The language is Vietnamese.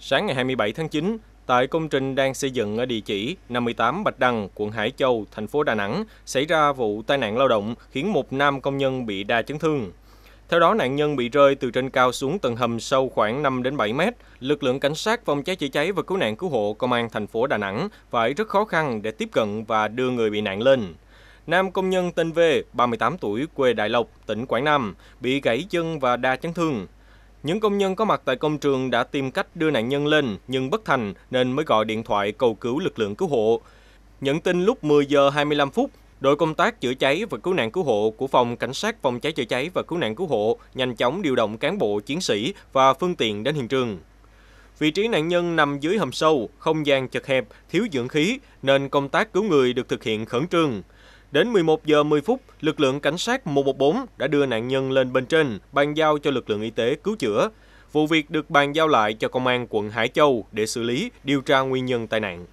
Sáng ngày 27 tháng 9, tại công trình đang xây dựng ở địa chỉ 58 Bạch Đằng, quận Hải Châu, thành phố Đà Nẵng, xảy ra vụ tai nạn lao động khiến một nam công nhân bị đa chấn thương. Theo đó, nạn nhân bị rơi từ trên cao xuống tầng hầm sâu khoảng 5 đến 7 mét. Lực lượng cảnh sát phòng cháy chữa cháy và cứu nạn cứu hộ công an thành phố Đà Nẵng phải rất khó khăn để tiếp cận và đưa người bị nạn lên. Nam công nhân tên V, 38 tuổi, quê Đại Lộc, tỉnh Quảng Nam, bị gãy chân và đa chấn thương. Những công nhân có mặt tại công trường đã tìm cách đưa nạn nhân lên nhưng bất thành nên mới gọi điện thoại cầu cứu lực lượng cứu hộ. Nhận tin lúc 10 giờ 25 phút, đội công tác chữa cháy và cứu nạn cứu hộ của phòng cảnh sát phòng cháy chữa cháy và cứu nạn cứu hộ nhanh chóng điều động cán bộ chiến sĩ và phương tiện đến hiện trường. Vị trí nạn nhân nằm dưới hầm sâu, không gian chật hẹp, thiếu dưỡng khí nên công tác cứu người được thực hiện khẩn trương. Đến 11 giờ 10 phút, lực lượng cảnh sát 114 đã đưa nạn nhân lên bên trên, bàn giao cho lực lượng y tế cứu chữa. Vụ việc được bàn giao lại cho công an quận Hải Châu để xử lý, điều tra nguyên nhân tai nạn.